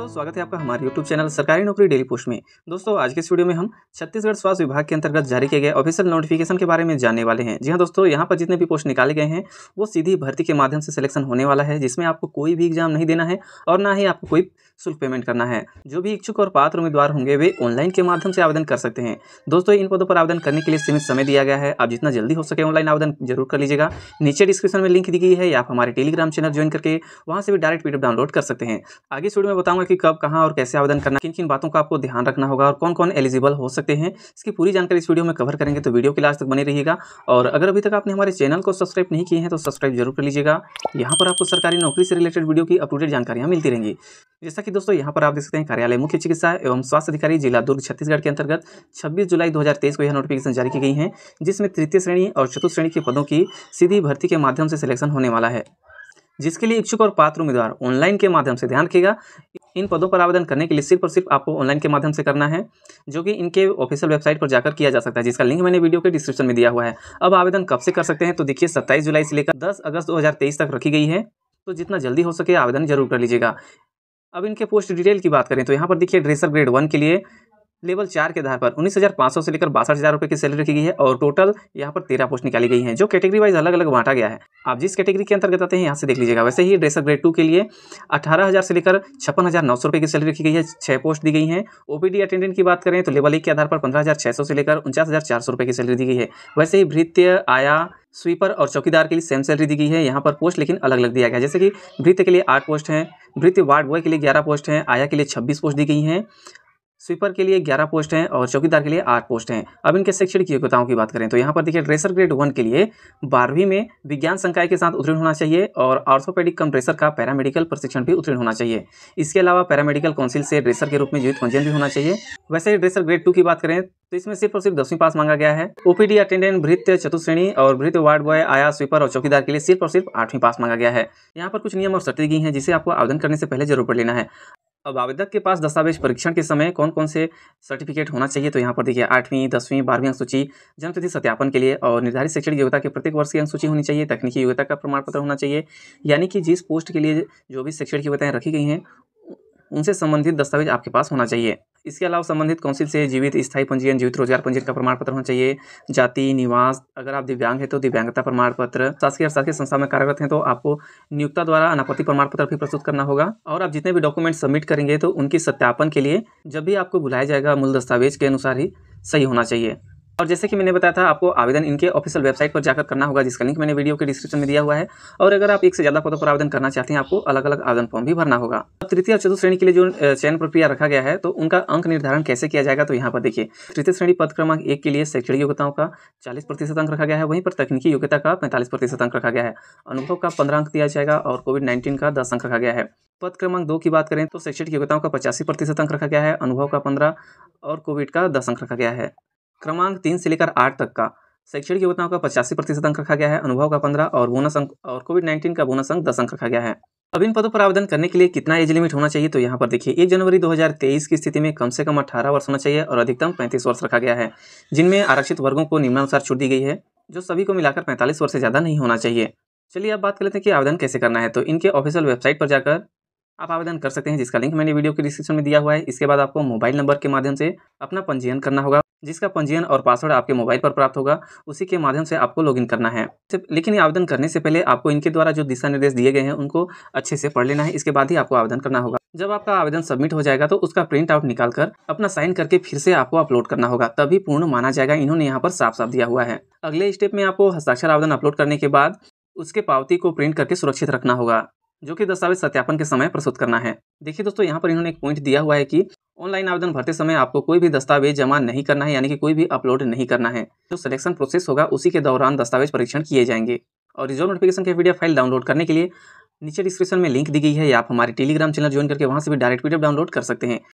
दोस्तों स्वागत है आपका हमारे YouTube चैनल सरकारी नौकरी डेली पोस्ट में दोस्तों आज के इस वीडियो में हम छत्तीसगढ़ स्वास्थ्य विभाग के अंतर्गत जारी किए गए ऑफिशियल नोटिफिकेशन के बारे में जानने वाले हैं जी हाँ दोस्तों यहाँ पर जितने भी पोस्ट निकाले गए हैं वो सीधी भर्ती के माध्यम से सिलेक्शन होने वाला है जिसमें आपको कोई भी एग्जाम नहीं देना है और ना ही आपको कोई शुल्क पेमेंट करना है जो भी इच्छुक और पात्र उम्मीदवार होंगे वे ऑनलाइन के माध्यम से आवेदन कर सकते हैं दोस्तों इन पदों पर आवेदन करने के लिए सीमित समय दिया गया है आप जितना जल्दी हो सके ऑनलाइन आवेदन जरूर कर लीजिएगा नीचे डिस्क्रिप्शन में लिंक दी गई है या आप हमारे टेलीग्राम चैनल ज्वाइन करके वहाँ से भी डायरेक्ट पीडीएफ डाउनलोड कर सकते हैं आगे स्टूडियो में बताऊंगा कि कब कहाँ और कैसे आवेदन करना किन किन बातों का आपको ध्यान रखना होगा और कौन कौन एलिजिबल हो सकते हैं इसकी पूरी जानकारी इस वीडियो में कवर करेंगे तो वीडियो के लास्ट तक बने रहिएगा और अगर अभी तक आपने हमारे चैनल को सब्सक्राइब नहीं किए हैं तो सब्सक्राइब जरूर कर लीजिएगा यहाँ पर आपको सरकारी नौकरी से रिलेटेड वीडियो की अपडेट जानकारियाँ मिलती रहेंगी जैसा कि दोस्तों यहाँ पर आप देख सकते हैं कार्यालय मुख्य चिकित्सा एवं स्वास्थ्य अधिकारी जिला दुर्ग छत्तीसगढ़ के अंतर्गत छब्बीस जुलाई दो को यह नोटिफिकेशन जारी की गई है जिसमें तृतीय श्रेणी और चतुर्थ श्रेणी के पदों की सीधी भर्ती के माध्यम से सिलेक्शन होने वाला है जिसके लिए इच्छुक और पात्र उम्मीदवार ऑनलाइन के माध्यम से ध्यान रखेगा इन पदों पर आवेदन करने के लिए सिर्फ और सिर्फ आपको ऑनलाइन के माध्यम से करना है जो कि इनके ऑफिशियल वेबसाइट पर जाकर किया जा सकता है जिसका लिंक मैंने वीडियो के डिस्क्रिप्शन में दिया हुआ है अब आवेदन कब से कर सकते हैं तो देखिए सत्ताईस जुलाई से लेकर दस अगस्त दो तक रखी गई है तो जितना जल्दी हो सके आवेदन जरूर कर लीजिएगा अब इनके पोस्ट डिटेल की बात करें तो यहाँ पर देखिए ड्रेसर ग्रेड वन के लिए लेवल चार के आधार पर उन्नीस हज़ार पाँच सौ से लेकर बासठ हज़ार रुपये की सैलरी रखी गई है और टोटल यहाँ पर तेरह पोस्ट निकाली गई हैं जो कैटेगरी वाइज अलग अलग बांटा गया है आप जिस कैटेगरी के अंतर्गत आते हैं यहाँ से देख लीजिएगा वैसे ही ड्रेसर ग्रेड टू के लिए अठारह हज़ार से लेकर छप्पन हज़ार नौ सौ रुपये की सैलरी रखी गई है छः पोस्ट दी गई हैं ओपीडी अटेंडेंट की बात करें तो लेवल एक के आधार पर पंद्रह हज़ार छह सौ से लेकर उनचास हज़ार चार सौ रुपये की सैलरी दी गई है वैसे ही भृत्य आया स्वीपर और चौकीदार के लिए सेम सैलरी दी गई है यहाँ पर पोस्ट लेकिन अलग अलग दिया गया जैसे कि भृत्य के लिए आठ पोस्ट हैं भृत्य वार्ड बॉय के लिए ग्यारह पोस्ट हैं आया के लिए छब्बीस पोस्ट दी गई हैं स्वीपर के लिए ग्यारह पोस्ट हैं और चौकीदार के लिए आठ पोस्ट हैं अब इनके शैक्षणिक योग्यताओं की बात करें तो यहाँ पर देखिए ड्रेसर ग्रेड वन के लिए बारहवीं में विज्ञान संकाय के साथ उत्तीर्ण होना चाहिए और ऑर्थोपेडिक कम ड्रेसर का पैरामेडिकल प्रशिक्षण भी उत्तीर्ण होना चाहिए इसके अलावा पैरामेडिकल काउंसिल से ड्रेसर के रूप में जीवित पंजीयन भी होना चाहिए वैसे ही ड्रेसर ग्रेड टू की बात करें तो इसमें सिर्फ और सिर्फ दसवीं पास मांगा गया है ओपीडी अटेंडेंट भृत चतुश्रेणी और भृत वार्ड बॉय आया स्वीपर और चौकीदार के लिए सिर्फ और सिर्फ आठवीं पास मांगा गया है यहाँ पर कुछ नियम और शर्तें गई हैं जिसे आपको आवेदन करने से पहले जरूर पढ़ लेना है अब आवेदक के पास दस्तावेज परीक्षण के समय कौन कौन से सर्टिफिकेट होना चाहिए तो यहाँ पर देखिए आठवीं दसवीं बारहवीं अनुसूची जन्मतिथि सत्यापन के लिए और निर्धारित शैक्षणिक योग्यता के प्रत्येक वर्ष की अनुसूची होनी चाहिए तकनीकी योग्यता का प्रमाण पत्र होना चाहिए यानी कि जिस पोस्ट के लिए जो भी शैक्षणिक योग्यताएँ रखी गई हैं उनसे संबंधित दस्तावेज आपके पास होना चाहिए इसके अलावा संबंधित कौंसिल से जीवित स्थायी पंजीयन जीवित रोजगार पंजीयन का प्रमाण पत्र होना चाहिए जाति निवास अगर आप दिव्यांग है तो दिव्यांगता प्रमाण पत्र शासकीय और शासकीय संस्था में कार्यरत हैं तो आपको नियुक्ता द्वारा अनापत्ति प्रमाण पत्र भी प्रस्तुत करना होगा और आप जितने भी डॉक्यूमेंट सबमिट करेंगे तो उनकी सत्यापन के लिए जब भी आपको बुलाया जाएगा मूल दस्तावेज के अनुसार ही सही होना चाहिए और जैसे कि मैंने बताया था आपको आवेदन इनके ऑफिशियल वेबसाइट पर जाकर करना होगा जिसका लिंक मैंने वीडियो के डिस्क्रिप्शन में दिया हुआ है और अगर आप एक से ज्यादा पदों पर आवेदन करना चाहते हैं आपको अलग अलग आवेदन फॉर्म भी भरना होगा अब तृतीय और चतुर्थ श्रेणी के लिए जो चयन प्रक्रिया रखा गया है तो उनका अंक निर्धारण कैसे किया जाएगा तो यहाँ पर देखिए तृतीय श्रेणी पद क्रमांक एक के लिए शैक्षणिक योग्यताओं का चालीस प्रतिशत अंक रखा गया है वहीं पर तकनीकी योग्यता का पैंतालीस प्रतिशत अंक रखा गया है अनुभव का पंद्रह अंक दिया जाएगा और कोविड नाइन्टीन का दस अंक रखा गया है पद क्रमांक दो की बात करें तो शैक्षणिक योग्यताओं का पचासी प्रतिशत अंक रखा गया है अनुभव का पंद्रह और कोविड का दस अंक रखा गया है क्रमांक तीन से लेकर आठ तक का शैक्षणिक योग्यताओं का पचासी प्रतिशत अंक रखा गया है अनुभव का पंद्रह और बोनस अंक और कोविड नाइन्टीन का बोनस अंक दस अंक रखा गया है अब इन पदों पर आवेदन करने के लिए कितना एज लिमिट होना चाहिए तो यहाँ पर देखिए एक जनवरी 2023 की स्थिति में कम से कम 18 वर्ष होना चाहिए और अधिकतम 35 वर्ष रखा गया है जिनमें आरक्षित वर्गों को निम्नानुसार छूट दी गई है जो सभी को मिलाकर 45 वर्ष से ज़्यादा नहीं होना चाहिए चलिए अब बात कर लेते हैं कि आवेदन कैसे करना है तो इनके ऑफिशियल वेबसाइट पर जाकर आप आवेदन कर सकते हैं जिसका लिंक मैंने वीडियो के डिस्क्रिप्शन में दिया हुआ है इसके बाद आपको मोबाइल नंबर के माध्यम से अपना पंजीयन करना होगा जिसका पंजीयन और पासवर्ड आपके मोबाइल पर प्राप्त होगा उसी के माध्यम से आपको लॉगिन करना है लेकिन आवेदन करने से पहले आपको इनके द्वारा जो दिशा निर्देश दिए गए हैं उनको अच्छे से पढ़ लेना है इसके बाद ही आपको आवेदन करना होगा जब आपका आवेदन सबमिट हो जाएगा तो उसका प्रिंट आउट निकाल कर अपना साइन करके फिर से आपको अपलोड करना होगा तभी पूर्ण माना जाएगा इन्होंने यहाँ पर साफ साफ दिया हुआ है अगले स्टेप में आपको हस्ताक्षर आवेदन अपलोड करने के बाद उसके पावती को प्रिंट करके सुरक्षित रखना होगा जो कि दस्तावेज सत्यापन के समय प्रस्तुत करना है देखिए दोस्तों यहाँ पर इन्होंने एक पॉइंट दिया हुआ है कि ऑनलाइन आवेदन भरते समय आपको कोई भी दस्तावेज जमा नहीं करना है यानी कि कोई भी अपलोड नहीं करना है जो सिलेक्शन प्रोसेस होगा उसी के दौरान दस्तावेज परीक्षण किए जाएंगे और रिजर्व नोटिफिकेशन के वीडियो फाइल डाउनलोड करने के लिए नीचे डिस्क्रिप्शन में लिंक दी गई है या आप हमारे टेलीग्राम चैनल ज्वाइन करके वहाँ से भी डायरेक्ट वीडियो डाउनलोड कर सकते हैं